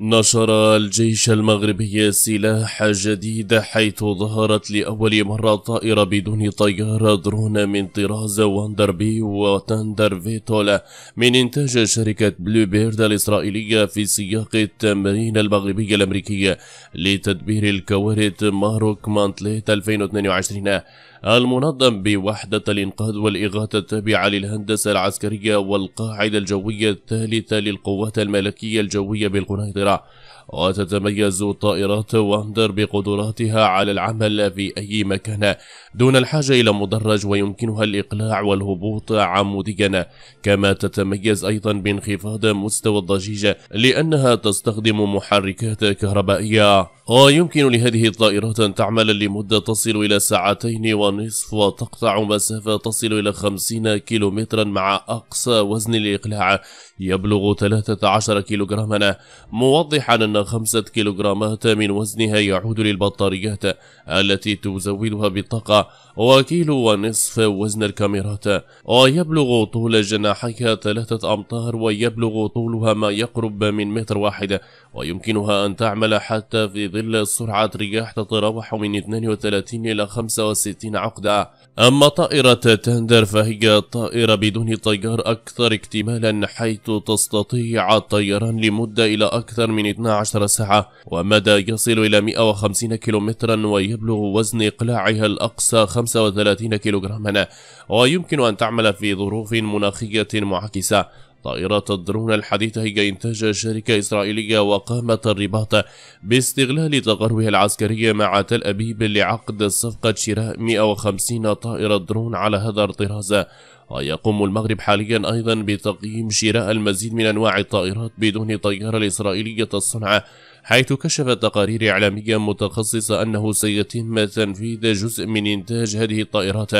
نشر الجيش المغربي سلاح جديد حيث ظهرت لأول مرة طائرة بدون طيار درون من طراز واندربي وتندر فيتولا من إنتاج شركة بلو بيرد الإسرائيلية في سياق التمرين المغربي الأمريكي لتدبير الكوارث ماروك مانتليت 2022 المنظم بوحدة الإنقاذ والإغاثة التابعة للهندسة العسكرية والقاعدة الجوية الثالثة للقوات الملكية الجوية بالقنيطرة ら、وتتميز الطائرات واندر بقدراتها على العمل في أي مكان دون الحاجة إلى مدرج ويمكنها الإقلاع والهبوط عموديا كما تتميز أيضا بانخفاض مستوى الضجيج لأنها تستخدم محركات كهربائية ويمكن لهذه الطائرات أن تعمل لمدة تصل إلى ساعتين ونصف وتقطع مسافة تصل إلى 50 كيلومترا مع أقصى وزن الإقلاع يبلغ 13 كيلوغراما موضحا أن خمسة كيلوغرامات من وزنها يعود للبطاريات التي تزودها بالطاقة وكيلو ونصف وزن الكاميرات ويبلغ طول جناحيها ثلاثة أمتار ويبلغ طولها ما يقرب من متر واحد ويمكنها أن تعمل حتى في ظل سرعة رياح تتراوح من 32 إلى 65 عقدة أما طائرة تندر فهي طائرة بدون طيار أكثر اكتمالا حيث تستطيع الطيران لمدة إلى أكثر من 12 12 ساعة ومدى يصل إلى 150 كيلومترا ويبلغ وزن إقلاعها الأقصى 35 كيلوغراما ويمكن أن تعمل في ظروف مناخية معاكسة طائرات الدرون الحديثة هي إنتاج شركة إسرائيلية وقامت الرباط باستغلال تقاربها العسكري مع تل أبيب لعقد صفقة شراء 150 طائرة درون على هذا الطراز ويقوم المغرب حاليا أيضا بتقييم شراء المزيد من أنواع الطائرات بدون طيارة الإسرائيلية الصنعة حيث كشفت تقارير إعلامية متخصصة أنه سيتم تنفيذ جزء من إنتاج هذه الطائرات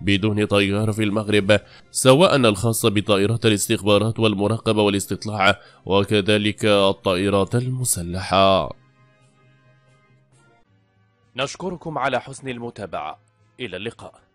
بدون طيار في المغرب سواء الخاصة بطائرات الاستخبارات والمراقبة والاستطلاع وكذلك الطائرات المسلحة نشكركم على حسن المتابعة إلى اللقاء